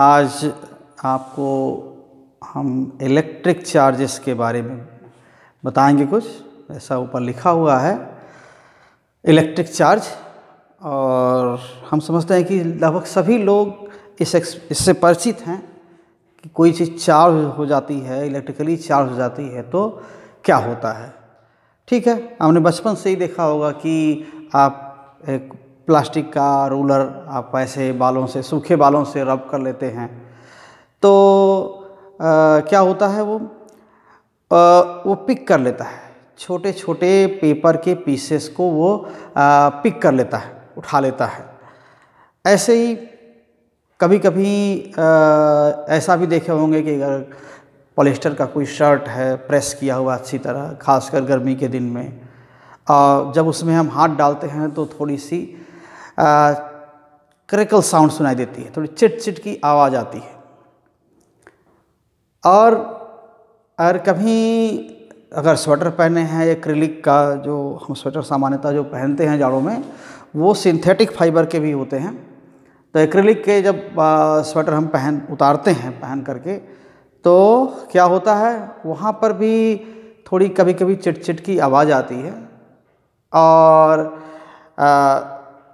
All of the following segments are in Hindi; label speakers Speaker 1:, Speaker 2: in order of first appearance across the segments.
Speaker 1: आज आपको हम इलेक्ट्रिक चार्जेस के बारे में बताएंगे कुछ ऐसा ऊपर लिखा हुआ है इलेक्ट्रिक चार्ज और हम समझते हैं कि लगभग सभी लोग इस इससे परिचित हैं कि कोई चीज़ चार्ज हो जाती है इलेक्ट्रिकली चार्ज हो जाती है तो क्या होता है ठीक है हमने बचपन से ही देखा होगा कि आप एक प्लास्टिक का रूलर आप ऐसे बालों से सूखे बालों से रब कर लेते हैं तो आ, क्या होता है वो आ, वो पिक कर लेता है छोटे छोटे पेपर के पीसेस को वो आ, पिक कर लेता है उठा लेता है ऐसे ही कभी कभी ऐसा भी देखे होंगे कि अगर पॉलिस्टर का कोई शर्ट है प्रेस किया हुआ अच्छी तरह खासकर गर्मी के दिन में आ, जब उसमें हम हाथ डालते हैं तो थोड़ी सी क्रिकल साउंड सुनाई देती है थोड़ी चिट चिट की आवाज़ आती है और अगर कभी अगर स्वेटर पहने हैं या क्रिलिक का जो हम स्वेटर सामान्यतः जो पहनते हैं जाड़ों में वो सिंथेटिक फाइबर के भी होते हैं तो एक्रिलिक के जब आ, स्वेटर हम पहन उतारते हैं पहन करके तो क्या होता है वहाँ पर भी थोड़ी कभी कभी चिट चिट की आवाज़ आती है और आ,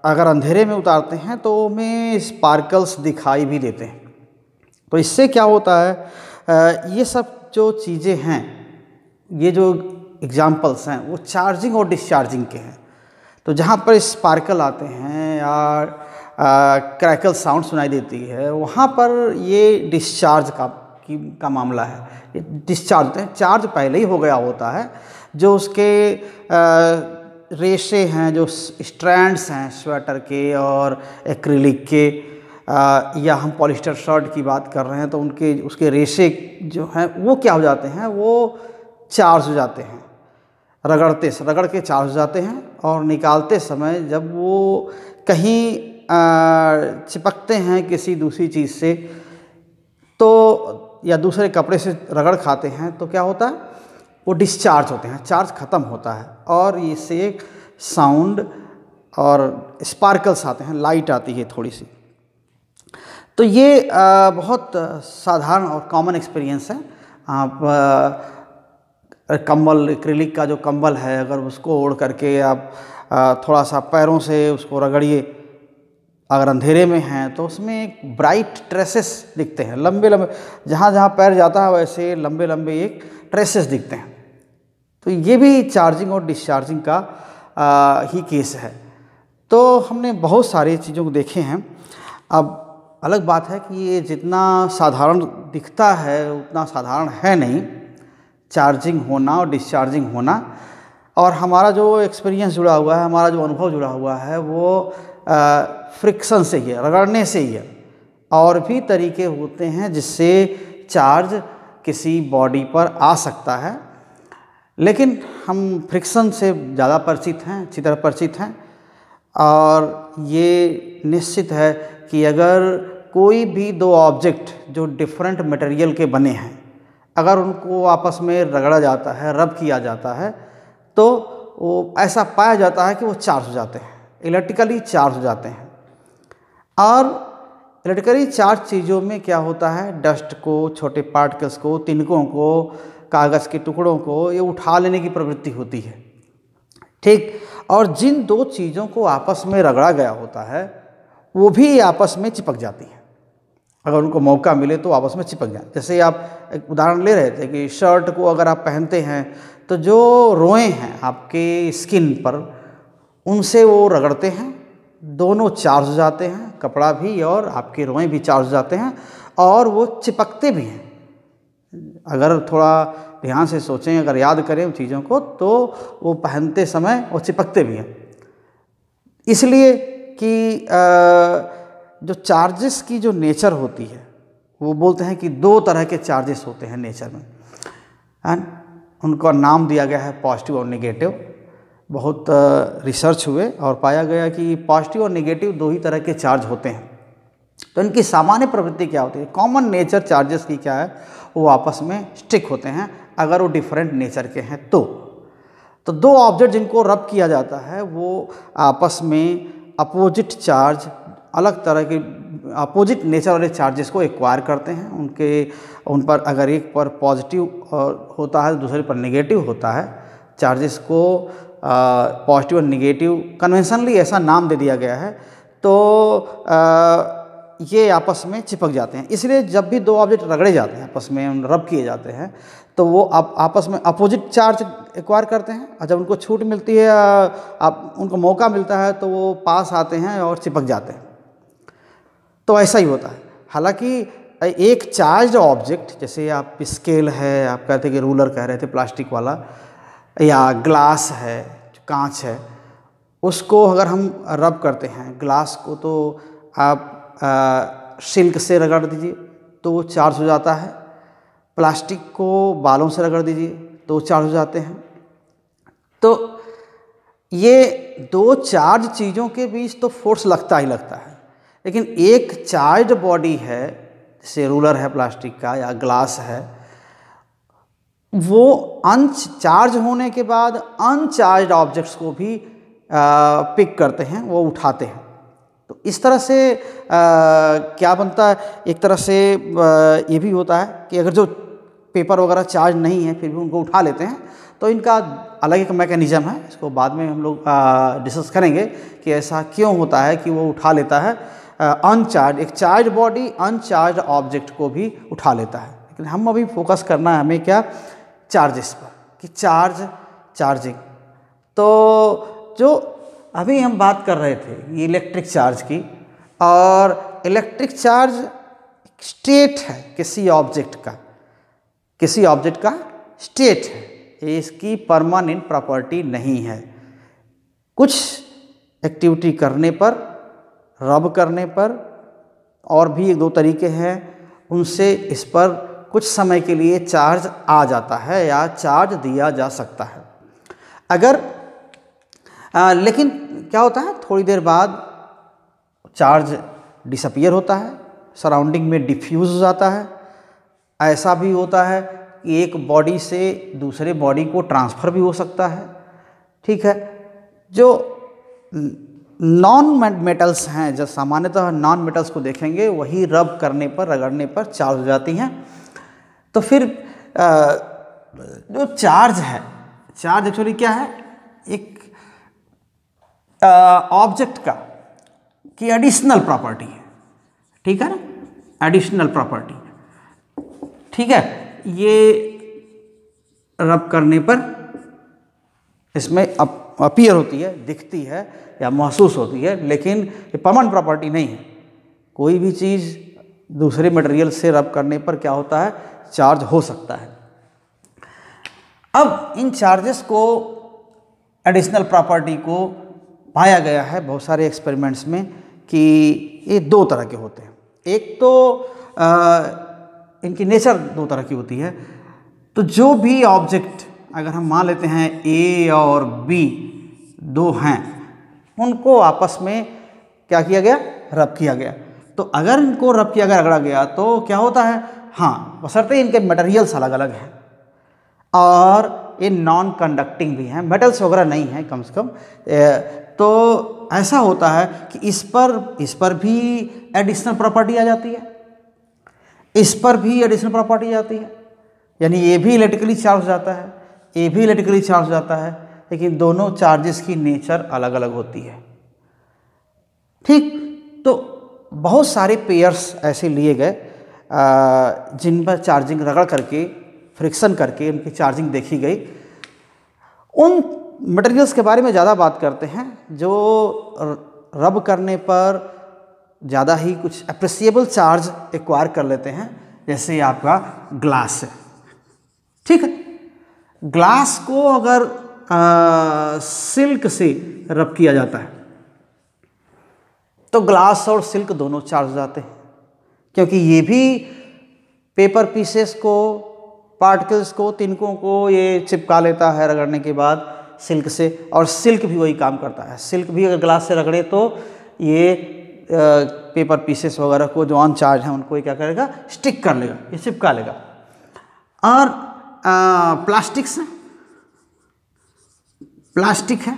Speaker 1: अगर अंधेरे में उतारते हैं तो उनमें स्पार्कल्स दिखाई भी देते हैं तो इससे क्या होता है ये सब जो चीज़ें हैं ये जो एग्ज़ाम्पल्स हैं वो चार्जिंग और डिस्चार्जिंग के हैं तो जहाँ पर स्पार्कल आते हैं या क्रैकल साउंड सुनाई देती है वहाँ पर ये डिस्चार्ज का की का मामला है डिस्चार्ज चार्ज पहले ही हो गया होता है जो उसके आ, रेशे हैं जो स्ट्रैंड्स हैं स्वेटर के और एक्रिलिक के आ, या हम पॉलिस्टर शर्ट की बात कर रहे हैं तो उनके उसके रेशे जो हैं वो क्या हो जाते हैं वो चार्ज हो जाते हैं रगड़ते से रगड़ के चार्ज हो जाते हैं और निकालते समय जब वो कहीं चिपकते हैं किसी दूसरी चीज़ से तो या दूसरे कपड़े से रगड़ खाते हैं तो क्या होता है वो डिस्चार्ज होते हैं चार्ज ख़त्म होता है और इससे साउंड और स्पार्कल्स आते हैं लाइट आती है थोड़ी सी तो ये बहुत साधारण और कॉमन एक्सपीरियंस है आप कंबल एक्रिलिक का जो कंबल है अगर उसको ओढ़ करके आप थोड़ा सा पैरों से उसको रगड़िए अगर अंधेरे में हैं तो उसमें एक ब्राइट ट्रेसेस दिखते हैं लंबे लंबे जहाँ जहाँ पैर जाता है वैसे लंबे लंबे एक ट्रेसेस दिखते हैं तो ये भी चार्जिंग और डिस्चार्जिंग का आ, ही केस है तो हमने बहुत सारी चीज़ों को देखे हैं अब अलग बात है कि ये जितना साधारण दिखता है उतना साधारण है नहीं चार्जिंग होना और डिस्चार्जिंग होना और हमारा जो एक्सपीरियंस जुड़ा हुआ है हमारा जो अनुभव जुड़ा हुआ है वो फ्रिक्शन से ही है रगड़ने से ही है और भी तरीके होते हैं जिससे चार्ज किसी बॉडी पर आ सकता है लेकिन हम फ्रिक्शन से ज़्यादा परिचित हैं अच्छी तरह परिचित हैं और ये निश्चित है कि अगर कोई भी दो ऑब्जेक्ट जो डिफरेंट मटेरियल के बने हैं अगर उनको आपस में रगड़ा जाता है रब किया जाता है तो वो ऐसा पाया जाता है कि वो चार्ज हो जाते हैं इलेक्ट्रिकली चार्ज हो जाते हैं और इलेक्ट्रिकली चार्ज चीज़ों में क्या होता है डस्ट को छोटे पार्टिकल्स को तिनकों को कागज़ के टुकड़ों को ये उठा लेने की प्रवृत्ति होती है ठीक और जिन दो चीज़ों को आपस में रगड़ा गया होता है वो भी आपस में चिपक जाती है अगर उनको मौका मिले तो आपस में चिपक जाए जैसे आप एक उदाहरण ले रहे थे कि शर्ट को अगर आप पहनते हैं तो जो रोएं हैं आपके स्किन पर उनसे वो रगड़ते हैं दोनों चार्ज हो जाते हैं कपड़ा भी और आपके रोएं भी चार्ज हो जाते हैं और वो चिपकते भी हैं अगर थोड़ा ध्यान से सोचें अगर याद करें चीज़ों को तो वो पहनते समय और चिपकते भी हैं इसलिए कि जो चार्जेस की जो नेचर होती है वो बोलते हैं कि दो तरह के चार्जेस होते हैं नेचर में एंड उनका नाम दिया गया है पॉजिटिव और नेगेटिव बहुत रिसर्च हुए और पाया गया कि पॉजिटिव और नेगेटिव दो ही तरह के चार्ज होते हैं तो इनकी सामान्य प्रवृत्ति क्या होती है कॉमन नेचर चार्जेस की क्या है वो आपस में स्टिक होते हैं अगर वो डिफरेंट नेचर के हैं तो तो दो ऑब्जेक्ट जिनको रब किया जाता है वो आपस में अपोजिट चार्ज अलग तरह के अपोजिट नेचर वाले चार्जेस को एक्वायर करते हैं उनके उन पर अगर एक पर पॉजिटिव होता है दूसरे पर नेगेटिव होता है चार्जेस को पॉजिटिव और नेगेटिव कन्वेंशनली ऐसा नाम दे दिया गया है तो आ, ये आपस में चिपक जाते हैं इसलिए जब भी दो ऑब्जेक्ट रगड़े जाते हैं आपस में रब किए जाते हैं तो वो आप आपस में अपोजिट चार्ज एक्वायर करते हैं और जब उनको छूट मिलती है आप उनको मौका मिलता है तो वो पास आते हैं और चिपक जाते हैं तो ऐसा ही होता है हालांकि एक चार्ज ऑब्जेक्ट जैसे आप स्केल है आप कहते कि रूलर कह रहे थे प्लास्टिक वाला या ग्लास है कांच है उसको अगर हम रब करते हैं ग्लास को तो आप सिल्क से रगड़ दीजिए तो वो चार्ज हो जाता है प्लास्टिक को बालों से रगड़ दीजिए तो वो चार्ज हो जाते हैं तो ये दो चार्ज चीज़ों के बीच तो फोर्स लगता ही लगता है लेकिन एक चार्ज बॉडी है जैसे रूलर है प्लास्टिक का या ग्लास है वो चार्ज होने के बाद अनचार्ज ऑब्जेक्ट्स को भी आ, पिक करते हैं वो उठाते हैं तो इस तरह से आ, क्या बनता है एक तरह से आ, ये भी होता है कि अगर जो पेपर वगैरह चार्ज नहीं है फिर भी उनको उठा लेते हैं तो इनका अलग एक मैकेनिज़्म है इसको बाद में हम लोग डिस्कस करेंगे कि ऐसा क्यों होता है कि वो उठा लेता है अनचार्ज एक चार्ज बॉडी अनचार्ज ऑब्जेक्ट को भी उठा लेता है लेकिन हम अभी फोकस करना है हमें क्या चार्जेस पर कि चार्ज चार्जिंग तो जो अभी हम बात कर रहे थे इलेक्ट्रिक चार्ज की और इलेक्ट्रिक चार्ज स्टेट है किसी ऑब्जेक्ट का किसी ऑब्जेक्ट का स्टेट है इसकी परमानेंट प्रॉपर्टी नहीं है कुछ एक्टिविटी करने पर रब करने पर और भी एक दो तरीके हैं उनसे इस पर कुछ समय के लिए चार्ज आ जाता है या चार्ज दिया जा सकता है अगर आ, लेकिन क्या होता है थोड़ी देर बाद चार्ज डिसअपियर होता है सराउंडिंग में डिफ्यूज़ हो जाता है ऐसा भी होता है कि एक बॉडी से दूसरे बॉडी को ट्रांसफ़र भी हो सकता है ठीक है जो नॉन मेटल्स हैं जब सामान्यतः नॉन मेटल्स को देखेंगे वही रब करने पर रगड़ने पर चार्ज हो जाती हैं तो फिर आ, जो चार्ज है चार्ज एक्चुअली क्या है एक ऑब्जेक्ट uh, का कि एडिशनल प्रॉपर्टी है ठीक है ना एडिशनल प्रॉपर्टी ठीक है ये रब करने पर इसमें अप, अपियर होती है दिखती है या महसूस होती है लेकिन ये पमन प्रॉपर्टी नहीं है कोई भी चीज़ दूसरे मटेरियल से रब करने पर क्या होता है चार्ज हो सकता है अब इन चार्जेस को एडिशनल प्रॉपर्टी को पाया गया है बहुत सारे एक्सपेरिमेंट्स में कि ये दो तरह के होते हैं एक तो आ, इनकी नेचर दो तरह की होती है तो जो भी ऑब्जेक्ट अगर हम मान लेते हैं ए और बी दो हैं उनको आपस में क्या किया गया रब किया गया तो अगर इनको रब किया गया रगड़ा गया तो क्या होता है हाँ बसरते इनके मटेरियल्स अलग अलग हैं और ये नॉन कंडक्टिंग भी हैं मेटल्स वगैरह नहीं हैं कम से कम तो ऐसा होता है कि इस पर इस पर भी एडिशनल प्रॉपर्टी आ जाती है इस पर भी एडिशनल प्रॉपर्टी आती है यानी ये भी इलेक्ट्रिकली चार्ज जाता है ये भी इलेक्ट्रिकली चार्ज जाता है लेकिन दोनों चार्जेस की नेचर अलग अलग होती है ठीक तो बहुत सारे पेयर्स ऐसे लिए गए जिन पर चार्जिंग रगड़ करके फ्रिक्शन करके उनकी चार्जिंग देखी गई उन मटेरियल्स के बारे में ज़्यादा बात करते हैं जो रब करने पर ज़्यादा ही कुछ अप्रिसिएबल चार्ज एक्वायर कर लेते हैं जैसे आपका ग्लास है ठीक है ग्लास को अगर आ, सिल्क से रब किया जाता है तो ग्लास और सिल्क दोनों चार्ज जाते हैं क्योंकि ये भी पेपर पीसेस को पार्टिकल्स को तिनकों को ये चिपका लेता है रगड़ने के बाद सिल्क से और सिल्क भी वही काम करता है सिल्क भी अगर ग्लास से रगड़े तो ये पेपर पीसेस वगैरह को जो ऑन चार्ज हैं उनको ये क्या करेगा स्टिक कर लेगा ये चिपका लेगा और प्लास्टिक से प्लास्टिक है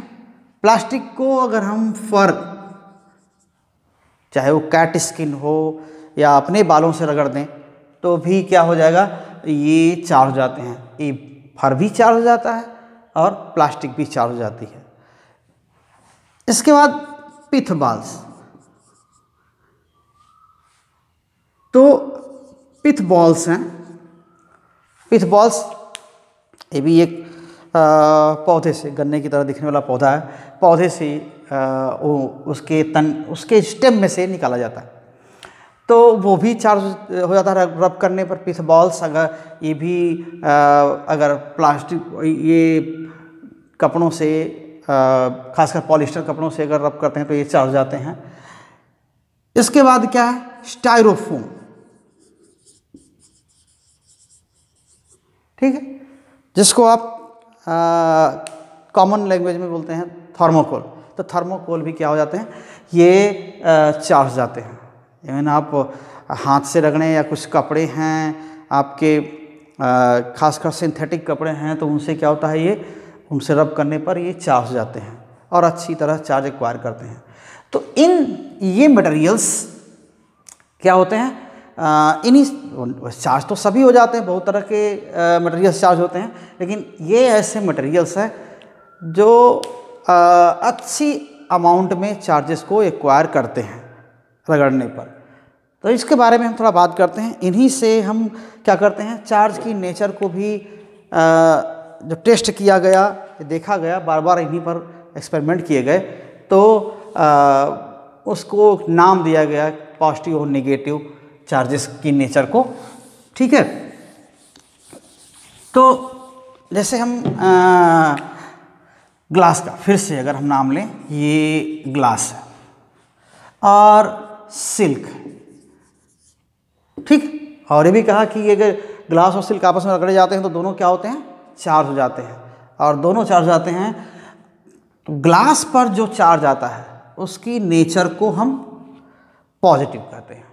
Speaker 1: प्लास्टिक को अगर हम फर चाहे वो कैट स्किन हो या अपने बालों से रगड़ दें तो भी क्या हो जाएगा ये चार हो जाते हैं ये फर भी चार हो जाता है और प्लास्टिक भी चार हो जाती है इसके बाद पिथ बॉल्स तो पिथ बॉल्स हैं पिथ बॉल्स ये भी एक पौधे से गन्ने की तरह दिखने वाला पौधा है पौधे से वो उसके तन उसके स्टेम में से निकाला जाता है तो वो भी चार्ज हो जाता है रब करने पर पिथ बॉल्स अगर ये भी आ, अगर प्लास्टिक ये कपड़ों से खासकर पॉलिस्टर कपड़ों से अगर रब करते हैं तो ये चढ़ जाते हैं इसके बाद क्या है स्टायरोफोम ठीक है जिसको आप कॉमन लैंग्वेज में बोलते हैं थर्मोकोल तो थर्मोकोल भी क्या हो जाते हैं ये चार्ज जाते हैं इवन आप हाथ से रगड़ें या कुछ कपड़े हैं आपके खासकर सिंथेटिक कपड़े हैं तो उनसे क्या होता है ये उनसे रब करने पर ये चार्ज जाते हैं और अच्छी तरह चार्ज एक्वायर करते हैं तो इन ये मटेरियल्स क्या होते हैं इन्हीं चार्ज तो सभी हो जाते हैं बहुत तरह के मटेरियल्स चार्ज होते हैं लेकिन ये ऐसे मटेरियल्स हैं जो आ, अच्छी अमाउंट में चार्जेस को एक्वायर करते हैं रगड़ने पर तो इसके बारे में हम थोड़ा बात करते हैं इन्हीं से हम क्या करते हैं चार्ज की नेचर को भी आ, जब टेस्ट किया गया देखा गया बार बार इन्हीं पर एक्सपेरिमेंट किए गए तो आ, उसको नाम दिया गया पॉजिटिव और निगेटिव चार्जेस की नेचर को ठीक है तो जैसे हम आ, ग्लास का फिर से अगर हम नाम लें ये ग्लास है और सिल्क ठीक और ये भी कहा कि ये अगर ग्लास और सिल्क आपस में रगड़े जाते हैं तो दोनों क्या होते हैं चार्ज हो जाते हैं और दोनों चार्ज हो जाते हैं तो ग्लास पर जो चार्ज आता है उसकी नेचर को हम पॉजिटिव कहते हैं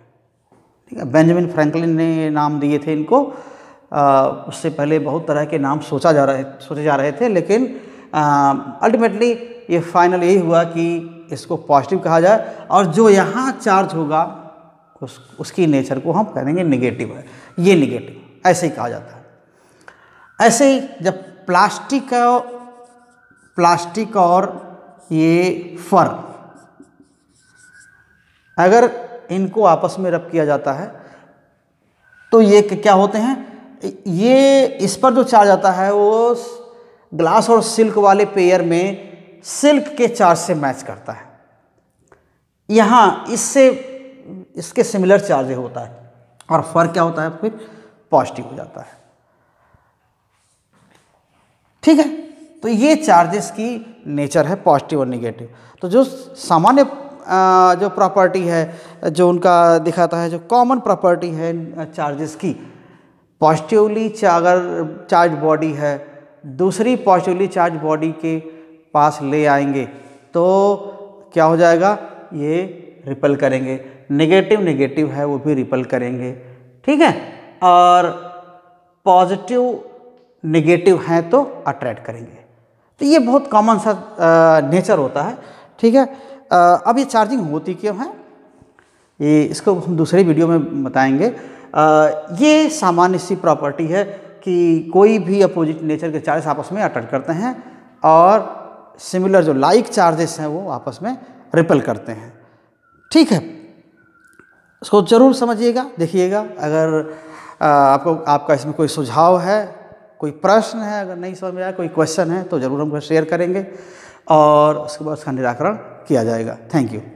Speaker 1: ठीक है बेंजामिन फ्रैंकलिन ने नाम दिए थे इनको आ, उससे पहले बहुत तरह के नाम सोचा जा रहे सोचे जा रहे थे लेकिन अल्टीमेटली ये फाइनल यही हुआ कि इसको पॉजिटिव कहा जाए और जो यहाँ चार्ज होगा उस उसकी नेचर को हम कह देंगे निगेटिव है ये निगेटिव ऐसे ही कहा जाता है ऐसे ही जब प्लास्टिक प्लास्टिक और ये फर अगर इनको आपस में रब किया जाता है तो ये क्या होते हैं ये इस पर जो चार्ज आता है वो ग्लास और सिल्क वाले पेयर में सिल्क के चार्ज से मैच करता है यहाँ इससे इसके सिमिलर चार्ज होता है और फर क्या होता है फिर पॉजिटिव हो जाता है ठीक है तो ये चार्जेस की नेचर है पॉजिटिव और निगेटिव तो जो सामान्य जो प्रॉपर्टी है जो उनका दिखाता है जो कॉमन प्रॉपर्टी है चार्जेस की पॉजिटिवली अगर चार्ज बॉडी है दूसरी पॉजिटिवली चार्ज बॉडी के पास ले आएंगे तो क्या हो जाएगा ये रिपल करेंगे नेगेटिव नेगेटिव है वो भी रिपल करेंगे ठीक है और पॉजिटिव नेगेटिव हैं तो अट्रैक्ट करेंगे तो ये बहुत कॉमन सा नेचर होता है ठीक है आ, अब ये चार्जिंग होती क्यों है ये इसको हम दूसरे वीडियो में बताएंगे आ, ये सामान्य सी प्रॉपर्टी है कि कोई भी अपोजिट नेचर के चार्ज आपस में अट्रैक्ट करते हैं और सिमिलर जो लाइक चार्जेस हैं वो आपस में रिपल करते हैं ठीक है इसको ज़रूर समझिएगा देखिएगा अगर आपको आपका इसमें कोई सुझाव है कोई प्रश्न है अगर नहीं समझ में आया कोई क्वेश्चन है तो ज़रूर हमको शेयर करेंगे और उसके बाद उसका निराकरण किया जाएगा थैंक यू